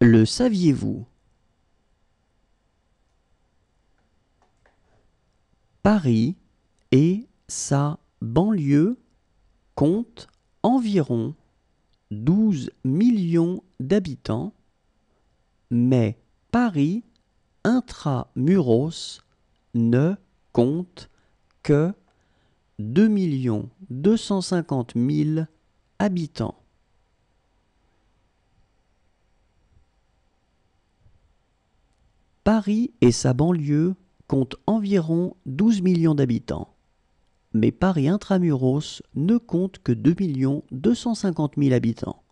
Le saviez-vous Paris et sa banlieue comptent environ 12 millions d'habitants, mais Paris intramuros ne compte que 2 250 000 habitants. Paris et sa banlieue comptent environ 12 millions d'habitants. Mais Paris intramuros ne compte que 2 250 000 habitants.